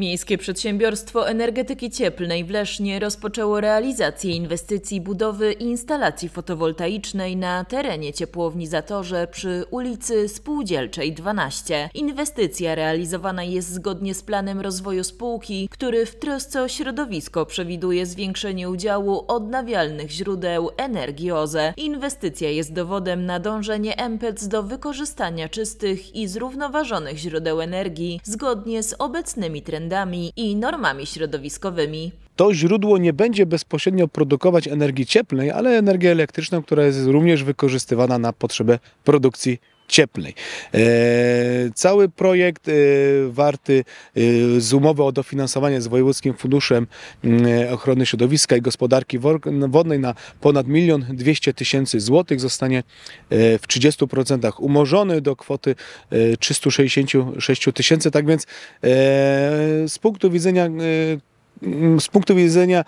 Miejskie Przedsiębiorstwo Energetyki Cieplnej w Lesznie rozpoczęło realizację inwestycji budowy instalacji fotowoltaicznej na terenie ciepłowni Zatorze przy ulicy Spółdzielczej 12. Inwestycja realizowana jest zgodnie z planem rozwoju spółki, który w trosce o środowisko przewiduje zwiększenie udziału odnawialnych źródeł energii OZE. Inwestycja jest dowodem na dążenie MPEC do wykorzystania czystych i zrównoważonych źródeł energii zgodnie z obecnymi trendami trendami i normami środowiskowymi. To źródło nie będzie bezpośrednio produkować energii cieplnej, ale energię elektryczną, która jest również wykorzystywana na potrzeby produkcji cieplej. E, cały projekt e, warty e, z umowy o dofinansowanie z Wojewódzkim Funduszem mm, Ochrony Środowiska i Gospodarki Wodnej na ponad 1 200 tysięcy złotych zostanie w 30% umorzony do kwoty 366 tysięcy. Tak więc z punktu widzenia Mm, z punktu widzenia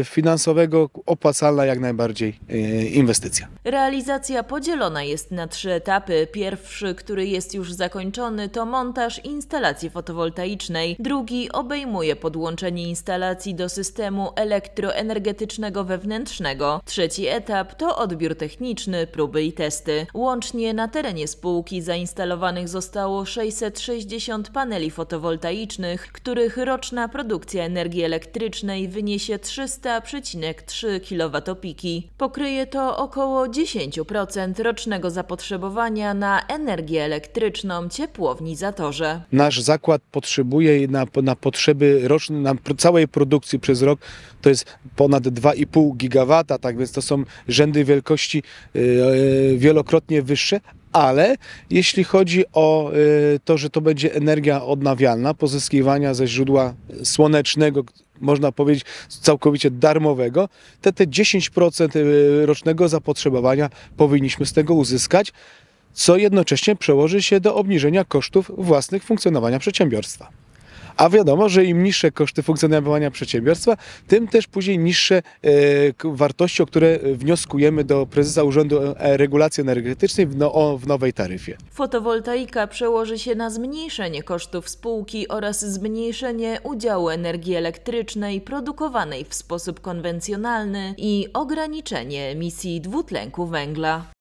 e, finansowego opłacalna jak najbardziej e, inwestycja. Realizacja podzielona jest na trzy etapy. Pierwszy, który jest już zakończony, to montaż instalacji fotowoltaicznej. Drugi obejmuje podłączenie instalacji do systemu elektroenergetycznego wewnętrznego. Trzeci etap to odbiór techniczny, próby i testy. Łącznie na terenie spółki zainstalowanych zostało 660 paneli fotowoltaicznych, których roczna produkcja energii elektrycznej wyniesie 300,3 kWh. Pokryje to około 10% rocznego zapotrzebowania na energię elektryczną ciepłowni Zatorze. Nasz zakład potrzebuje na, na potrzeby roczne, na całej produkcji przez rok to jest ponad 2,5 gigawata, tak więc to są rzędy wielkości yy, wielokrotnie wyższe, ale jeśli chodzi o y, to, że to będzie energia odnawialna, pozyskiwania ze źródła słonecznego, można powiedzieć całkowicie darmowego, te, te 10% y, rocznego zapotrzebowania powinniśmy z tego uzyskać, co jednocześnie przełoży się do obniżenia kosztów własnych funkcjonowania przedsiębiorstwa. A wiadomo, że im niższe koszty funkcjonowania przedsiębiorstwa, tym też później niższe e, wartości, o które e, wnioskujemy do prezesa Urzędu e, Regulacji Energetycznej w, no, w nowej taryfie. Fotowoltaika przełoży się na zmniejszenie kosztów spółki oraz zmniejszenie udziału energii elektrycznej produkowanej w sposób konwencjonalny i ograniczenie emisji dwutlenku węgla.